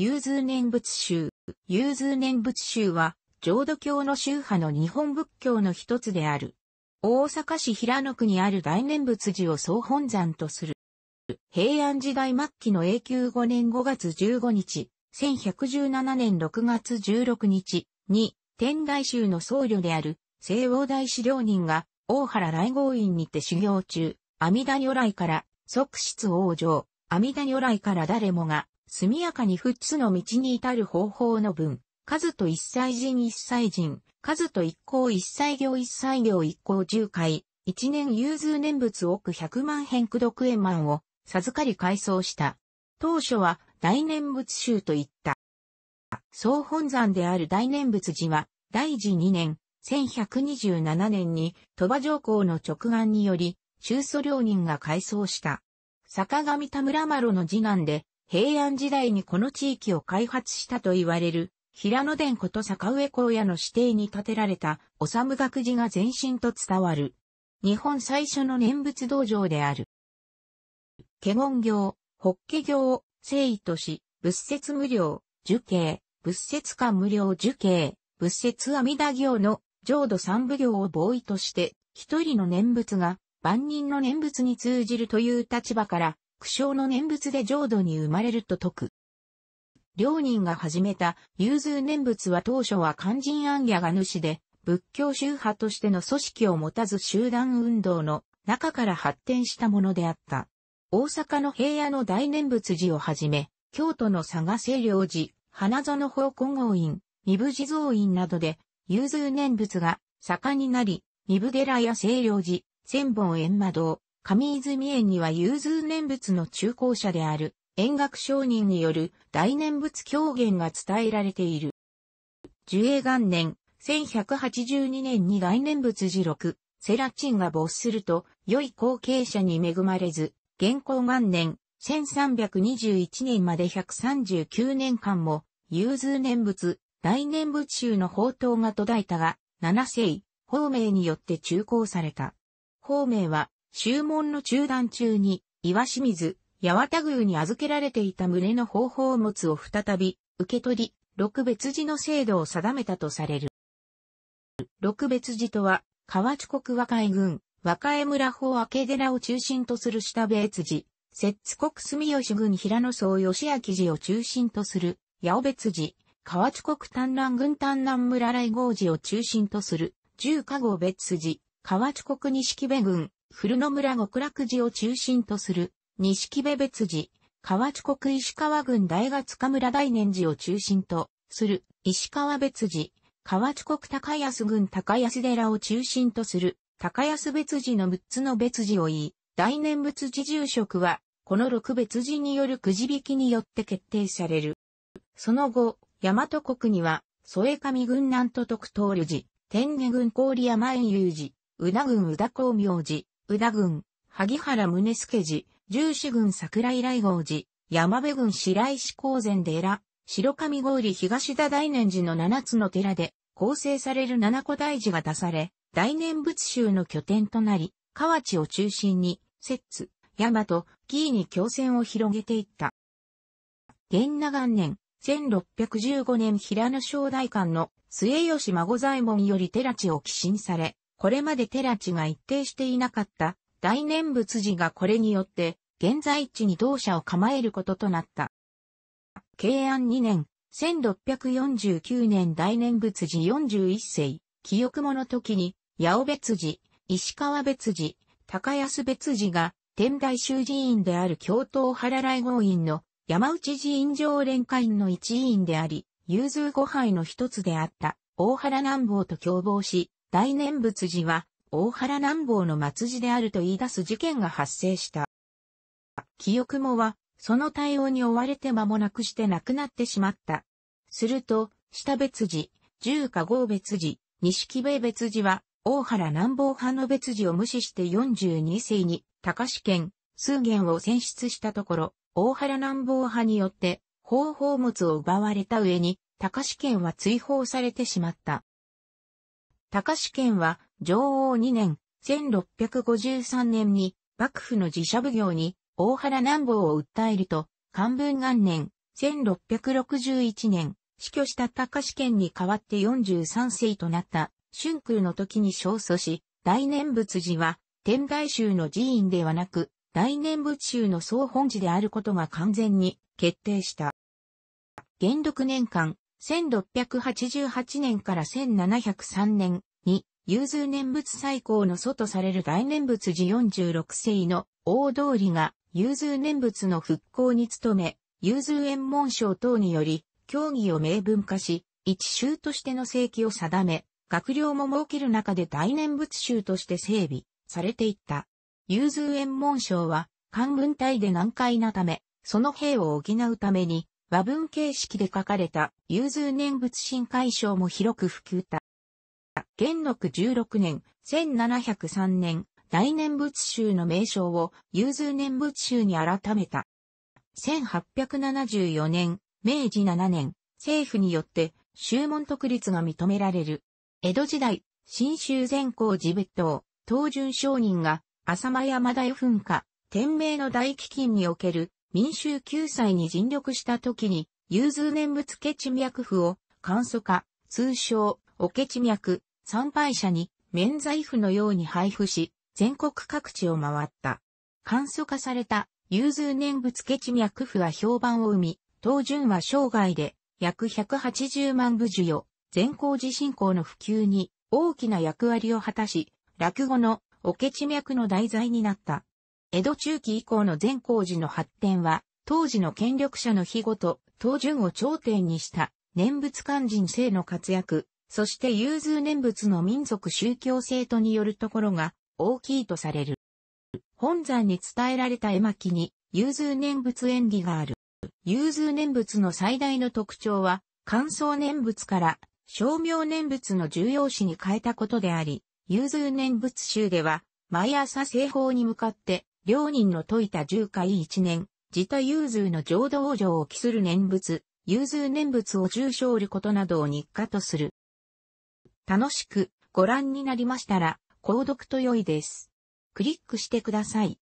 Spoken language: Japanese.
融通念仏宗。融通念仏宗は、浄土教の宗派の日本仏教の一つである。大阪市平野区にある大念仏寺を総本山とする。平安時代末期の永久5年5月15日、1117年6月16日に、天台宗の僧侶である、西王大師良人が、大原来合院にて修行中、阿弥陀如来から、即室往生、阿弥陀如来から誰もが、速やかに仏つの道に至る方法の文、数と一歳人一歳人、数と一行一歳行一歳行一行十回、一年融通念仏億百万編苦読円満を授かり改装した。当初は大念仏宗といった。総本山である大念仏寺は、大寺二年、1127年に鳥羽上皇の直眼により、中祖両人が改装した。坂上田村麻呂の次男で、平安時代にこの地域を開発したと言われる、平野殿こと坂上公野の指定に建てられた、おさむ学寺が前身と伝わる。日本最初の念仏道場である。華厳行、法華行を誠意とし、仏説無料、受形、仏説化無料受形、仏説阿弥陀行の浄土三部行を防衛として、一人の念仏が万人の念仏に通じるという立場から、苦笑の念仏で浄土に生まれると説く。両人が始めた融通念仏は当初は肝心暗夜が主で、仏教宗派としての組織を持たず集団運動の中から発展したものであった。大阪の平野の大念仏寺をはじめ、京都の佐賀清涼寺、花園法古豪院、三部地蔵院などで、融通念仏が盛んになり、三部寺や清涼寺、千本円魔堂、上泉園には融通念仏の中高者である、円楽商人による大念仏狂言が伝えられている。樹永元年、1182年に大念仏寺録、セラチンが没すると、良い後継者に恵まれず、元光元年、1321年まで139年間も、融通念仏、大念仏宗の宝刀が途絶えたが、七世、法明によって中高された。法名は、注文の中断中に、岩清水、八幡宮に預けられていた胸の方法物を再び、受け取り、六別寺の制度を定めたとされる。六別寺とは、河内国和海軍、和海村法明寺を中心とする下別寺、摂津国住吉軍平野総吉明寺を中心とする、八尾別寺、河内国丹南軍丹南村来郷寺を中心とする、十加護別寺、河内国木部軍、古野村極楽寺を中心とする、錦部別寺、河内国石川郡大河塚村大念寺を中心とする、石川別寺、河内国高安郡高安寺を中心とする、高安別寺の6つの別寺を言い、大念仏寺住職は、この6別寺によるくじ引きによって決定される。その後、大和国には、添上郡南都徳東流寺、天下郡郡山園遊寺、宇田郡宇田光明寺、宇田郡、萩原宗助寺、重視郡桜井来郷寺、山部郡白石高前寺、白神郡東田大念寺の七つの寺で構成される七個大寺が出され、大念仏宗の拠点となり、河内を中心に、摂津、山と、紀伊に共戦を広げていった。元那元年、1615年平野正大官の末吉孫左衛門より寺地を寄進され、これまで寺地が一定していなかった大念仏寺がこれによって現在地に同社を構えることとなった。慶安2年、1649年大念仏寺41世、記憶もの時に、八尾別寺、石川別寺、高安別寺が、天台宗寺院である京都原来合院の山内寺院常連会員の一員であり、融通五杯の一つであった大原南坊と共謀し、大念仏寺は、大原南坊の末寺であると言い出す事件が発生した。記憶もは、その対応に追われて間もなくして亡くなってしまった。すると、下別寺、十華号別寺、錦部別寺は、大原南坊派の別寺を無視して42世に、高志県、数元を選出したところ、大原南坊派によって、方法物を奪われた上に、高志県は追放されてしまった。高志県は、上王2年、1653年に、幕府の自社奉行に、大原南坊を訴えると、漢文元年、1661年、死去した高志県に代わって43世となった、春空の時に勝訴し、大念仏寺は、天台宗の寺院ではなく、大念仏宗の総本寺であることが完全に決定した。元禄年間、1688年から1703年に、有数念仏最高の祖とされる大念仏寺46世の大通りが有数念仏の復興に努め、有数円門賞等により、教義を明文化し、一州としての正規を定め、学寮も設ける中で大念仏州として整備されていった。有数円門賞は、漢文体で難解なため、その兵を補うために、和文形式で書かれた有数念仏新解消も広く普及た。元禄16年、1703年、大念仏宗の名称を有数念仏宗に改めた。1874年、明治7年、政府によって宗門特立が認められる。江戸時代、新州善光寺別当、東巡商人が、浅間山大噴火、天明の大飢饉における民衆救済に尽力した時に、融通念仏ケチ脈譜を簡素化、通称、おケチ脈、参拝者に免罪符のように配布し、全国各地を回った。簡素化された融通念仏ケチ脈譜は評判を生み、当順は生涯で約180万部授与、全校自信仰の普及に大きな役割を果たし、落語のおけ脈の題材になった。江戸中期以降の善光寺の発展は、当時の権力者の日ごと、当順を頂点にした、念仏勧人性の活躍、そして融通念仏の民族宗教性とによるところが、大きいとされる。本山に伝えられた絵巻に、融通念仏演技がある。融通念仏の最大の特徴は、乾燥念仏から、照明念仏の重要視に変えたことであり、融通念仏集では、毎朝西方に向かって、両人の解いた十回一年、自他融通の浄土王女を期する念仏、融通念仏を重生ることなどを日課とする。楽しくご覧になりましたら、購読と良いです。クリックしてください。